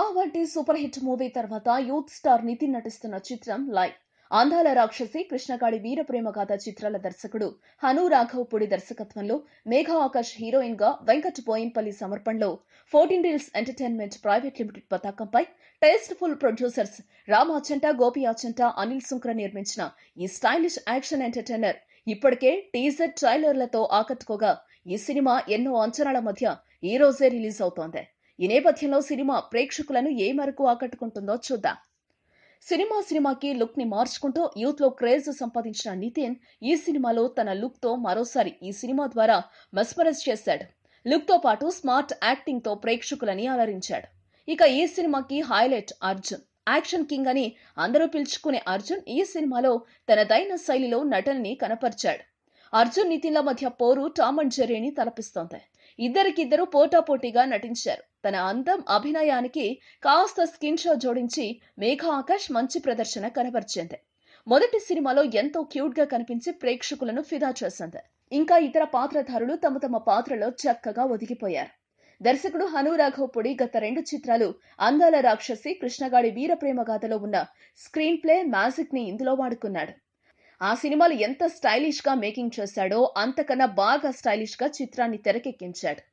అవాటి super hit movie తర్వాత youth star Nithin నటిస్తున్న చిత్రం లై ఆంధాల రాక్షసి కృష్ణకాడి వీరప్రేమ గాథ చిత్రాల దర్శకుడు హను రాఘవ్ పుడి దర్శకత్వంలో మేఘా ఆకాష్ హీరోయిన్ గా వెంకట్ బోయింపల్లి సమర్పణలో fourteen reels entertainment private limited పతాకంపై ఫుల్ ప్రొడ్యూసర్స్ రామాచంట గోపి ఆచంట అనిల్ సుంక్ర నిర్మించిన ఈ స్టైలిష్ యాక్షన్ ఎంటర్టైనర్ ఇప్పటికే టీజర్ ట్రైలర్లతో ఆకట్టుకోగా ఈ సినిమా ఎన్నో అంచనాల మధ్య ఈ రోజే రిలీజ్ అవుతోంది ఈ నేపథ్యంలో సినిమా ప్రేక్షకులను ఏ మేరకు ఆకట్టుకుంటుందో చూద్దాం సినిమా సినిమాకి లుక్ ని మార్చుకుంటూ యూత్ లో క్రేజ్ సంపాదించిన నితిన్ ఈ సినిమాలో తన లుక్ తో మరోసారి ఈ సినిమా ద్వారా మెస్మరైజ్ చేశాడు లుక్ తో పాటు స్మార్ట్ యాక్టింగ్ తో ప్రేక్షకులని అలరించాడు ఇక ఈ సినిమాకి హైలైట్ అర్జున్ యాక్షన్ కింగ్ అని అందరూ పిలుచుకునే అర్జున్ ఈ సినిమాలో తనదైన శైలిలో నటనని కనపరిచాడు అర్జున్ నితిన్ల మధ్య పోరు టామ్ అండ్ జెర్రీని తలపిస్తోంది ఇద్దరికిద్దరు పోటాపోటీగా నటించారు తన అందం అభినయానికి కాస్త స్కిన్ షో జోడించి మేఘా ఆకాష్ మంచి ప్రదర్శన కనబరిచింది మొదటి సినిమాలో ఎంతో క్యూట్ గా కనిపించి ప్రేక్షకులను ఫిదా చేసింది ఇంకా ఇతర పాత్రధారులు తమ తమ పాత్రలో చక్కగా ఒదిగిపోయారు దర్శకుడు హను రాఘవపుడి గత రెండు చిత్రాలు అందాల రాక్షసి కృష్ణగాడి వీరప్రేమ గాథలో ఉన్న స్క్రీన్ ప్లే మ్యాజిక్ ని ఇందులో వాడుకున్నాడు ఆ సినిమాలు ఎంత స్టైలిష్ గా మేకింగ్ చేశాడో అంతకన్నా బాగా స్టైలిష్ గా చిత్రాన్ని తెరకెక్కించాడు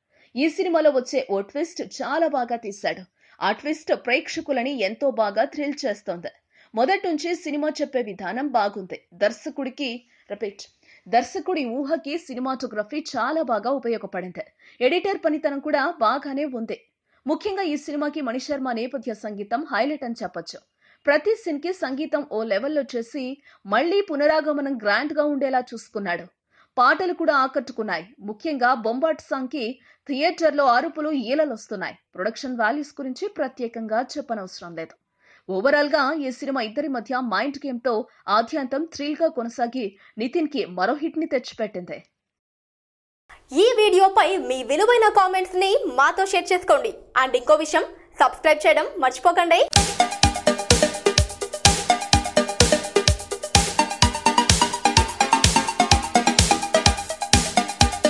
ఈ సినిమాలో వచ్చే ఓ ట్విస్ట్ చాలా బాగా తీశాడు ఆ ట్విస్ట్ ప్రేక్షకులని ఎంతో బాగా థ్రిల్ చేస్తోంది మొదటి నుంచి సినిమా చెప్పే విధానం బాగుంది దర్శకుడికి రిపీట్ దర్శకుడి ఊహకి సినిమాటోగ్రఫీ చాలా బాగా ఉపయోగపడింది ఎడిటర్ పనితనం కూడా బాగానే ఉంది ముఖ్యంగా ఈ సినిమాకి మణిశర్మ నేపథ్య సంగీతం హైలైట్ అని చెప్పొచ్చు ప్రతి కి సంగీతం ఓ లెవెల్లో చేసి మళ్లీ పునరాగమనం గ్రాండ్గా ఉండేలా చూసుకున్నాడు పాటలు కూడా ఆకట్టుకున్నాయి ముఖ్యంగా బొంబాట్ సాంగ్కి థియేటర్లో అరుపులు ఈలలొస్తున్నాయి ప్రొడక్షన్ వాల్యూస్ గురించి ప్రత్యేకంగా చెప్పనవసరం లేదు ఓవరాల్ గా ఈ సినిమా ఇద్దరి మధ్య మైండ్ గేమ్ తో ఆద్యాంతం థ్రిల్ గా కొనసాగి నితిన్ కి మరో హిట్ ని తెచ్చిపెట్టింది ఈ వీడియోపై మీ విలువైన కామెంట్స్ ని మాతో షేర్ చేసుకోండి అండ్ ఇంకో విషయం సబ్స్క్రైబ్ చేయడం మర్చిపోకండి